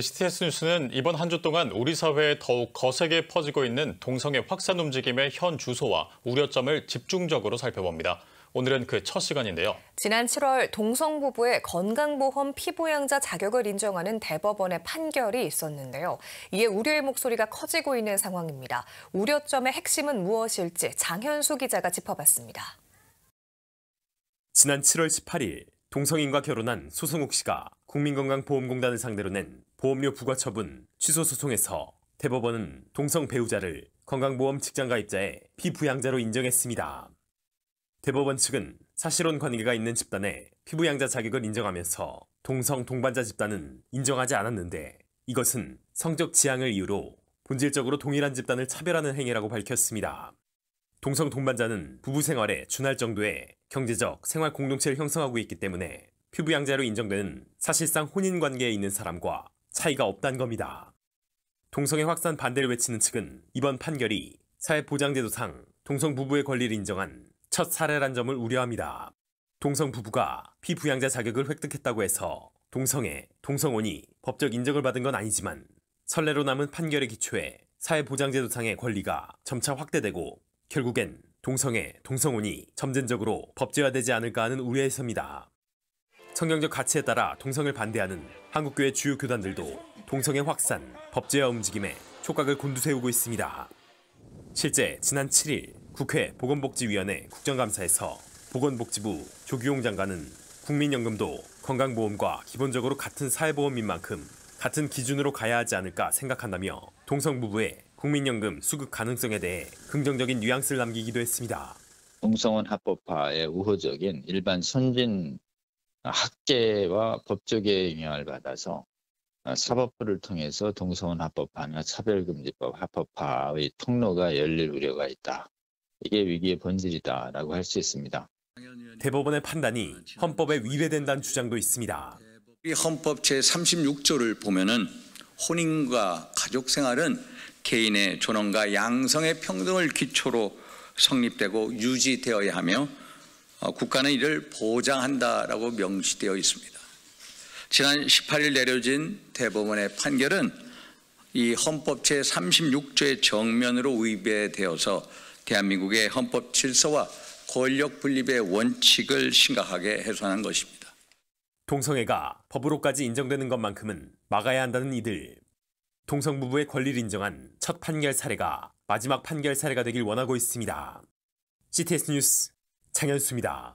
CTS 뉴스는 이번 한 주 동안 우리 사회에 더욱 거세게 퍼지고 있는 동성애 확산 움직임의 현 주소와 우려점을 집중적으로 살펴봅니다. 오늘은 그 첫 시간인데요. 지난 7월 동성부부의 건강보험 피부양자 자격을 인정하는 대법원의 판결이 있었는데요. 이에 우려의 목소리가 커지고 있는 상황입니다. 우려점의 핵심은 무엇일지 장현수 기자가 짚어봤습니다. 지난 7월 18일 동성인과 결혼한 소성욱 씨가 국민건강보험공단을 상대로 낸 보험료 부과 처분 취소 소송에서 대법원은 동성 배우자를 건강보험 직장가입자의 피부양자로 인정했습니다. 대법원 측은 사실혼 관계가 있는 집단의 피부양자 자격을 인정하면서 동성 동반자 집단은 인정하지 않았는데 이것은 성적 지향을 이유로 본질적으로 동일한 집단을 차별하는 행위라고 밝혔습니다. 동성 동반자는 부부 생활에 준할 정도의 경제적 생활 공동체를 형성하고 있기 때문에 피부양자로 인정되는 사실상 혼인 관계에 있는 사람과 차이가 없다는 겁니다. 동성의 확산 반대를 외치는 측은 이번 판결이 사회보장제도상 동성 부부의 권리를 인정한 첫 사례란 점을 우려합니다. 동성 부부가 피부양자 자격을 획득했다고 해서 동성애, 동성혼이 법적 인정을 받은 건 아니지만 선례로 남은 판결의 기초에 사회보장제도상의 권리가 점차 확대되고 결국엔 동성애, 동성혼이 점진적으로 법제화되지 않을까 하는 우려에 섭니다. 성경적 가치에 따라 동성을 반대하는 한국교회 주요 교단들도 동성애 확산, 법제화 움직임에 촉각을 곤두세우고 있습니다. 실제 지난 7일 국회 보건복지위원회 국정감사에서 보건복지부 조규용 장관은 국민연금도 건강보험과 기본적으로 같은 사회보험인 만큼 같은 기준으로 가야 하지 않을까 생각한다며 동성부부의 국민연금 수급 가능성에 대해 긍정적인 뉘앙스를 남기기도 했습니다. 동성원 합법화의 우호적인 일반 선진 학계와 법조계 영향을 받아서 사법부를 통해서 동성원 합법화나 차별금지법 합법화의 통로가 열릴 우려가 있다. 이게 위기의 본질이다라고 할 수 있습니다. 대법원의 판단이 헌법에 위배된다는 주장도 있습니다. 이 헌법 제36조를 보면은 혼인과 가족 생활은 개인의 존엄과 양성의 평등을 기초로 성립되고 유지되어야 하며 어, 국가는 이를 보장한다라고 명시되어 있습니다. 지난 18일 내려진 대법원의 판결은 이 헌법 제36조의 정면으로 위배되어서 대한민국의 헌법 질서와 권력 분립의 원칙을 심각하게 훼손한 것입니다. 동성애가 법으로까지 인정되는 것만큼은 막아야 한다는 이들 동성부부의 권리를 인정한 첫 판결 사례가 마지막 판결 사례가 되길 원하고 있습니다. CTS 뉴스 장현수입니다.